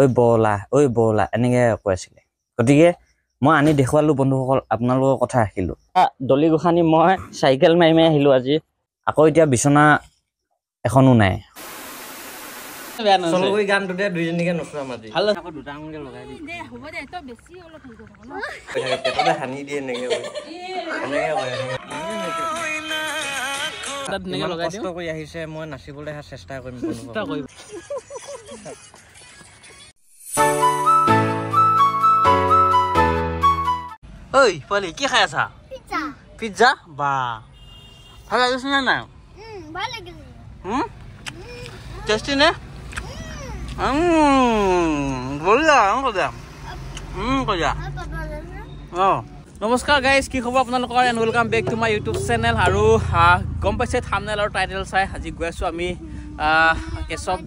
ঐ বলা ঐ বলা এনেকৈ কৈ আছিলে গতিকে মই আনি দেখুৱালো বন্ধুসকল আপোনালোকৰ কথা আহিলো দলি গোসানী মই চাইকেল মাৰি মাৰি আহিলো আজি আকৌ এতিয়া বিচনা এখনো নাই মই নাচিবলৈ চেষ্টা কৰিম ঐ পোৱালি কি খাই আছা পিজ্জা বা ভাল লাগিছে নে নাই টেষ্টি নে নমস্কাৰ গাইজ কি খবৰ আপোনালোকৰ and welcome back to my YouTube channel আৰু গম পাইছে থামনেল টাইটেল চাই আজি গৈ আছোঁ আমি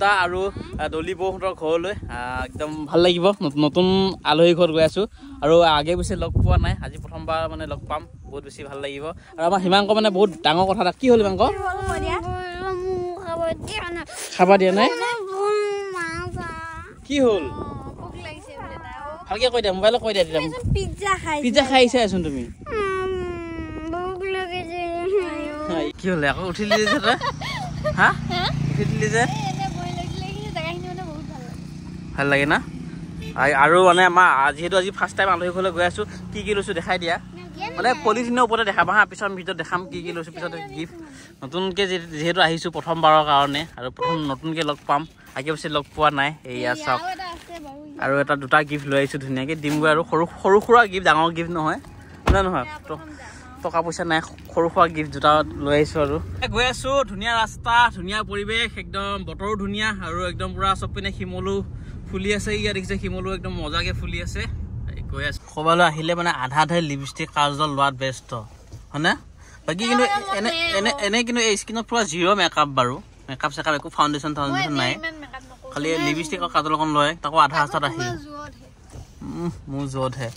দা আৰু দলি বৌহঁতৰ ঘৰলৈ একদম ভাল লাগিব নতুন আলহী ঘৰত গৈ আছোঁ আৰু আগে পিছে লগ পোৱা নাই আজি প্ৰথমবাৰ মানে লগ পাম বহুত বেছি ভাল লাগিব আৰু আমাৰ হিমাংক মানে বহুত ডাঙৰ কথা এটা কি হ'ল হিমাংক খাব দিয়া নাই কি হ'ল ভালকে কৈ দিয়া মোবাইলত কৈ দিয়া পিজ্জা খাই চাই আছোন তুমি কি হ'লে আকৌ উঠিলি যে তাৰ হা উঠি দিলি যে ভাল লাগে না আৰু মানে আমাৰ যিহেতু আজি ফাৰ্ষ্ট টাইম আলহী ঘৰলৈ গৈ আছোঁ কি কি লৈছোঁ দেখাই দিয়া মানে পলিথিনৰ ওপৰতে দেখাব হা পিছত আমি ভিতৰত দেখাম কি কি লৈছোঁ পিছত গিফ্ট নতুনকৈ যিহেতু আহিছোঁ প্ৰথমবাৰৰ কাৰণে আৰু প্ৰথম নতুনকৈ লগ পাম আগে পিছে লগ পোৱা নাই এইয়া চাওক আৰু এটা দুটা গিফ্ট লৈ আহিছোঁ ধুনীয়াকৈ দিমগৈ আৰু সৰু সৰু সুৰা গিফ্ট ডাঙৰ গিফ্ট নহয় নহয় টকা পইচা নাই সৰু সুৰা গিফ্ট দুটা লৈ আহিছোঁ আৰু গৈ আছোঁ ধুনীয়া ৰাস্তা ধুনীয়া পৰিৱেশ একদম বতৰো ধুনীয়া আৰু একদম পূৰা চব পিনে শিমলো ফুলি আছে ইয়াৰ দেখিছে শিমলু একদম মজাকে ফুলি আছে কৈ ক'বালৈ আহিলে মানে আধা আধা লিপষ্টিক কাজল লোৱাত ব্যস্ত হয়নে বাকী কিন্তু এনে কিন্তু এই স্কিনত পুৰা জিৰ' মেকআপ বাৰু মেকআপ চেকআপ একো ফাউণ্ডেশ্যন চাউণ্ডেশ্যন নাই খালি লিপষ্টিকৰ কাজল অকণ লয় তাকো আধা হাতত আহিল মোৰ জ'তহে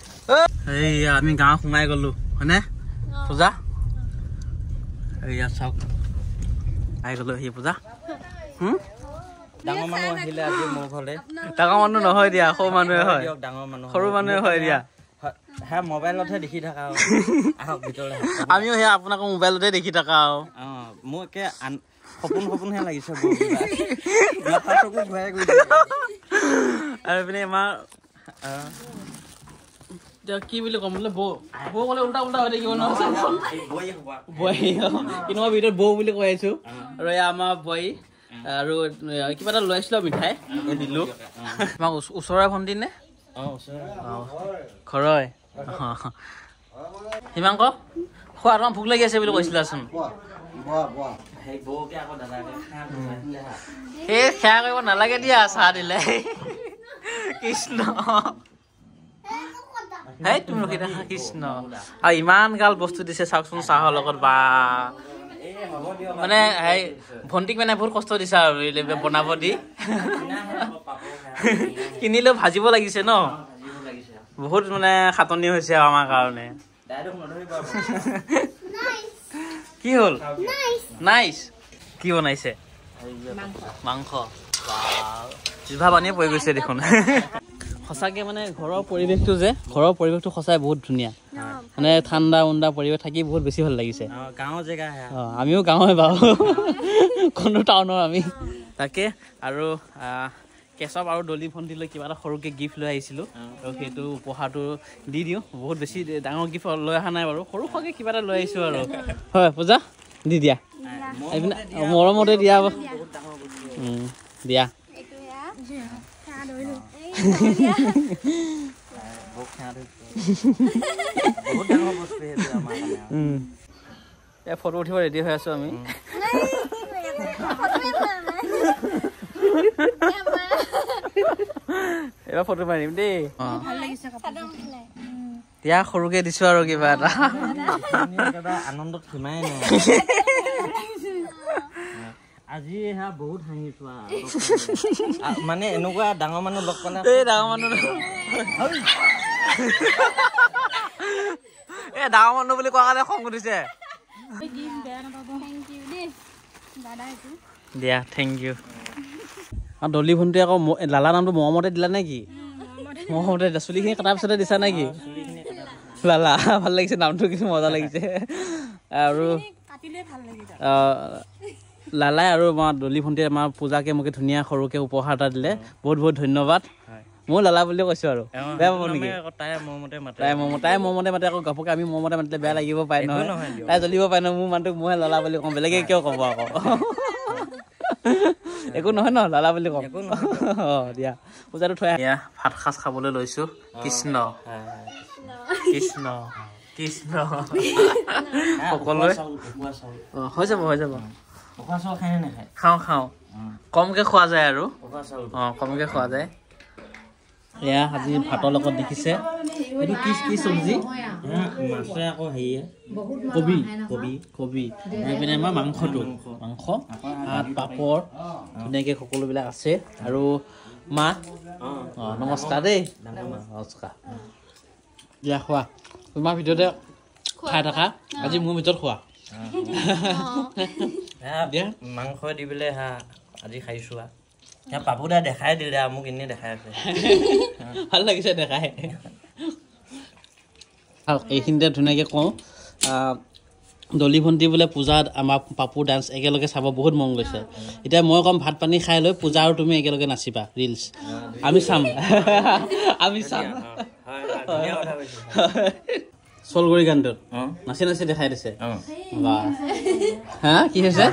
এইয়া আমি গাঁৱত সোমাই গ'লো হয়নে পূজা এইয়া চাওক আহি গ'লো সি পূজা ডাঙৰ মানুহ আহিলে আজি মোৰ ঘৰলে ডাঙৰ মানুহ নহয় দিয়া সৰু মানুহে হয় ডাঙৰ মানুহ সৰু মানুহে হয় মোবাইলতে দেখি থাকা কি বুলি কম বোলে বৌ বৌ ক'লে উল্টা উল্টা হৈ থাকিব ন বোৱাৰী কিন্তু মই ভিতৰত বৌ বুলি কৈ আছো আৰু এয়া আমাৰ বোৱাৰী আৰু কিবা এটা লৈ আছিলো মিঠাই দিলো তোমাক ওচৰৰ ভণ্টি নে ঘৰৰে সিমাংক খোৱা তোমাৰ ভোক লাগি আছে বুলি কৈছিলাচোন সেই সেৱা কৰিব নালাগে দিয়া চাহ দিলে কৃষ্ণ তুমি কৃষ্ণ আৰু ইমান গাল বস্তু দিছে চাওকচোন চাহৰ লগত বা মানে হেৰি ভণ্টিক মানে বহুত কষ্ট দিছা আৰু বনাব দি কিনিলেও ভাজিব লাগিছে ন বহুত মানে খাটনি হৈছে আৰু আমাৰ কাৰণে কি হ'ল নাইচ কি বনাইছে মাংস জোভা পানীয়ে পৰি গৈছে দেখোন সঁচাকে মানে ঘৰৰ পৰিৱেশটো যে ঘৰৰ পৰিৱেশটো সঁচাই বহুত ধুনীয়া মানে ঠাণ্ডা উণ্ডা পৰিৱেশ থাকি বহুত বেছি ভাল লাগিছে গাঁৱৰ জেগা অঁ আমিও গাঁৱৰে বাৰু কোনো টাউনৰ আমি তাকে আৰু কেশৱ আৰু দলি ভণ্টি লৈ কিবা এটা সৰুকে গিফ্ট লৈ আহিছিলোঁ আৰু সেইটো উপহাৰটো দি দিওঁ বহুত বেছি ডাঙৰ গিফ্ট লৈ অহা নাই বাৰু সৰু সৰুকে কিবা এটা লৈ আহিছোঁ আৰু হয় পূজা দি দিয়া এইপিনে মৰমতে দিয়া দিয়া ফটো উঠিব ৰেডি হৈ আছো আমি এইবাৰ ফটো মাৰিম দেই দিয়া সৰুকে দিছো আৰু কিবা এটা আনন্দত সোমাই নাই মানে এনেকুৱা ডাঙৰ মানুহ লগ পালে এই ডাঙৰ মানুহ এই ডাঙৰ মানুহ বুলি কোৱা কাৰণে খং কৰিছে দিয়া থেংক ইউ আৰু দলি ভণ্টি আকৌ লালা নামটো মৰমতে দিলা নে কি মৰমতে চুলিখিনি কটাৰ পিছতে দিছা নে কি লালা ভাল লাগিছে নামটো কিছু মজা লাগিছে আৰু লালাই আৰু আমাৰ দলি ভণ্টিয়ে আমাৰ পূজাকে মোক ধুনীয়া সৰুকে উপহাৰ এটা দিলে বহুত বহুত ধন্যবাদ মই লালা বুলি কৈছো আৰু তাই মোৰ তাই মোৰ মতে মাতে আকৌ গপকে আমি মোৰ মতে মাতিলে বেয়া লাগিব পাই নহয় তাই জ্বলিব পাই নহয় মোৰ মানুহটোক মইহে লালা বুলি ক'ম বেলেগে কিয় ক'ব আকৌ একো নহয় ন লালা বুলি কম দিয়া পূজাটো থৈ এয়া ভাত সাজ খাবলৈ লৈছো কৃষ্ণ কৃষ্ণ কৃষ্ণ সকলোৱে হৈ যাব হৈ যাব খাওঁ খাওঁ কমকে খোৱা যায় আৰু অঁ কমকে খোৱা যায় এয়া আজি ভাতৰ লগত দেখিছে এইটো কি কি চব্জি মাছে আকৌ হেৰিয়ে কবি কবি কবি হৈ পিনে আমাৰ মাংসটো মাংস হাত পাপৰ ধুনীয়াকে সকলোবিলাক আছে আৰু মা অঁ নমস্কাৰ দেই নমস্কাৰ দিয়া খোৱা তোমাৰ ভিতৰতে খাই থাকা আজি মোৰ ভিতৰত খোৱা মাংস দি পেলাই হা আজি খাইছো হা পাপু দা দেখাই দিলে মোক এনেই দেখাই আছে ভাল লাগিছে দেখাই এইখিনিতে ধুনীয়াকৈ কওঁ দলি ভণ্টি বোলে পূজা আমাৰ পাপু ডান্স একেলগে চাব বহুত মন গৈছে এতিয়া মই ক'ম ভাত পানী খাই লৈ পূজা আৰু তুমি একেলগে নাচিবা ৰিলছ আমি চাম আমি চাম চলগুৰি গানটো নাচি নাচি দেখাই দিছে কি হৈছে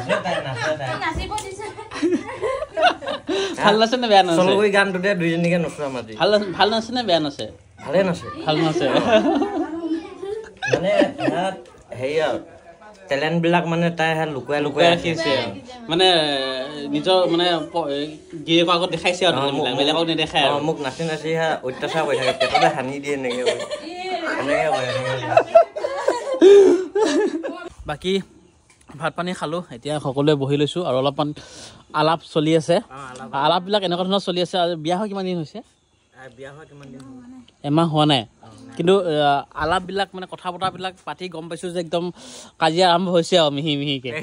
ভাল বেয়া নাচে চলগুৰি গানটো দুইজনীকে নচোৱা মাজি ভাল ভাল নাচে বেয়া নাচে ভালে নাচে ভাল নাচে হেৰি আৰু টেলেণ্টবিলাক মানে তাই লুকুৱাই লুকুৱাই ৰাখিছে মানে নিজৰ মানে গিৰিয়েকৰ আগত দেখাইছে আৰু বেলেগক মোক নাচি নাচি অত্যাচাৰ কৰি থাকে পেটতে সানি দিয়ে এনেকৈ বাকী ভাত পানী খালো এতিয়া সকলোৱে বহি লৈছো আৰু অলপমান আলাপ চলি আছে আলাপবিলাক এনেকুৱা ধৰণৰ চলি আছে বিয়া হোৱা কিমান দিন হৈছে এমাহ হোৱা নাই কিন্তু আলাপবিলাক মানে কথা বতৰাবিলাক পাতি গম পাইছো যে একদম কাজিয়া আৰম্ভ হৈছে আৰু মিহি মিহিকে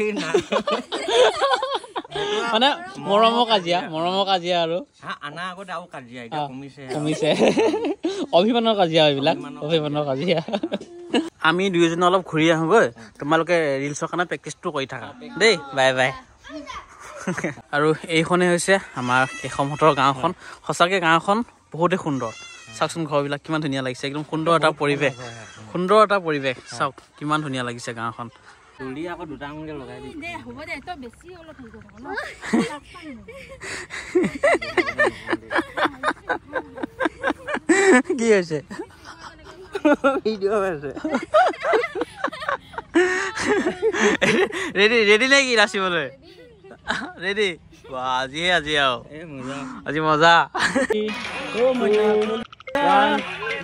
মানে মৰমৰ কাজিয়া মৰমৰ কাজিয়া আৰু কমিছে অভিমানৰ কাজিয়া এইবিলাক অভিমানৰ কাজিয়া আমি দুয়োজনে অলপ ঘূৰি গৈ তোমালোকে ৰিলচৰ কাৰণে প্ৰেক্টিচটো কৰি থাকা দেই বাই বাই আৰু এইখনে হৈছে আমাৰ কেশমহঁতৰ গাঁওখন সঁচাকৈ গাঁওখন বহুতেই সুন্দৰ চাওকচোন ঘৰবিলাক কিমান ধুনীয়া লাগিছে একদম সুন্দৰ এটা পৰিৱেশ সুন্দৰ এটা পৰিৱেশ চাওক কিমান ধুনীয়া লাগিছে গাঁওখন তুলি আকৌ দুটা মানকে লগাই দিম দে হব দে তই বেছি অলপ হৈ গ'ল কি হৈছে ভিডিঅ' আছে ৰেডি ৰেডি নে কি নাচিবলৈ ৰেডি বা আজিহে আজি আৰু আজি মজা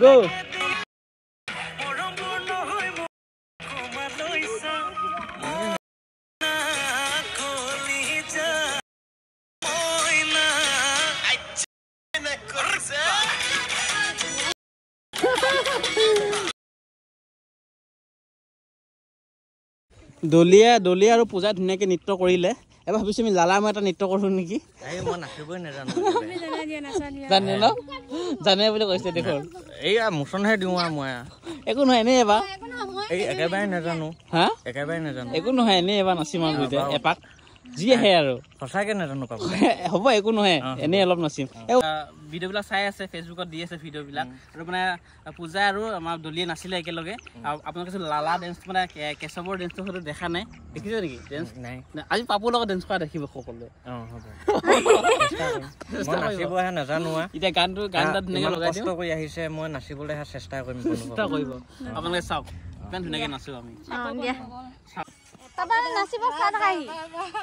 গ' দলিয়ে দলিয়ে আৰু পূজাই ধুনীয়াকৈ নৃত্য কৰিলে এবাৰ ভাবিছো আমি লালা মই এটা নৃত্য কৰো নেকি জানে ন জানে বুলি কৈছে দেখোন এইয়া মোচনহে দিওঁ আৰু মই একো নহয় এনেই এবাৰ একেবাৰে নাজানো হা একেবাৰে নাজানো একো নহয় এনেই এবাৰ নাচিম আৰু এপাক যি আহে আৰু সঁচাকে হব একো নহয় এনেই অলপ নাচিম ভিডিঅ'বিলাক চাই আছে ফেচবুকত দি আছে ভিডিঅ'বিলাক আৰু মানে পূজা আৰু আমাৰ দলিয়ে নাছিলে একেলগে আৰু আপোনালোকে লালা ডেন্স মানে কেশৱৰ ডেন্সটো হয়তো দেখা নাই দেখিছে নেকি ডেন্স নাই আজি পাপুৰ লগত ডেন্স কৰা দেখিব সকলোৱে নাজানো এতিয়া গানটো গান কৰি আহিছে মই নাচিবলৈ চাওক ইমান ধুনীয়াকৈ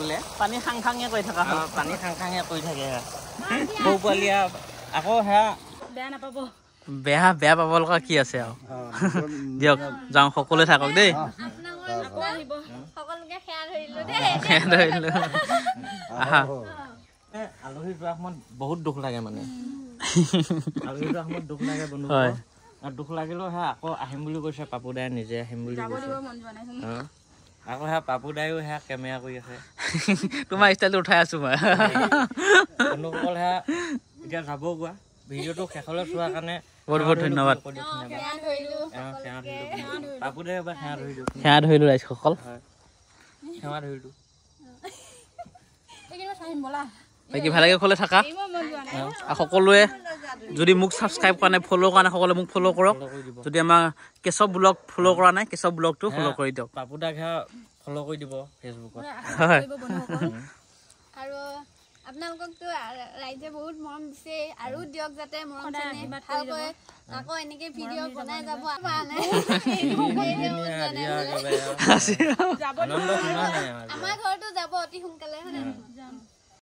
বলে পানী খাংখাঙে কৰি থকা হয় পানী খাংখাঙে কৰি থাকে বৌ পোৱালি আকৌ সেয়া বেয়া নাপাব বেয়া বেয়া পাব লগা কি আছে আৰু দিয়ক যাওঁ সকলোৱে থাকক দেই আলহী যোৱাৰ সময়ত বহুত দুখ লাগে মানে আলহী যোৱাৰ সময়ত দুখ লাগে বন্ধু দুখ লাগিলেও সেয়া আকৌ আহিম বুলি কৈছে পাপুদায়ে নিজে আহিম বুলি কৈছে আকৌ সেয়া পাপুদায়ো সেয়া কেমেৰা কৰি আছে তোমাৰ ষ্টাইলটো উঠাই আছো মই সেয়া এতিয়া যাব কোৱা ভিডিঅ'টো শেষলৈ চোৱা কাৰণে বহুত বহুত ধন্যবাদ সেৱা ধৰিলোঁ ৰাইজসকল সেৱা ধৰিলোঁ বাকি ভালকে খলে থাকা আর সকলে যদি মোক সাবস্ক্রাইব করা নাই ফলো করা নাই সকলে মোক ফলো করক যদি আমার কেশব ব্লগ ফলো করা নাই কেশব ব্লগ তো ফলো করে দিও বাপু দা ফলো করে দিব ফেসবুক হয় আৰু আপোনালোকক তো ৰাইজে বহুত মৰম দিছে আৰু দিয়ক যাতে মৰম চেনে ভাল কৰে আকৌ এনেকে ভিডিও বনাই যাব আমাৰ ঘৰতো যাব অতি সোনকালে হয় যাম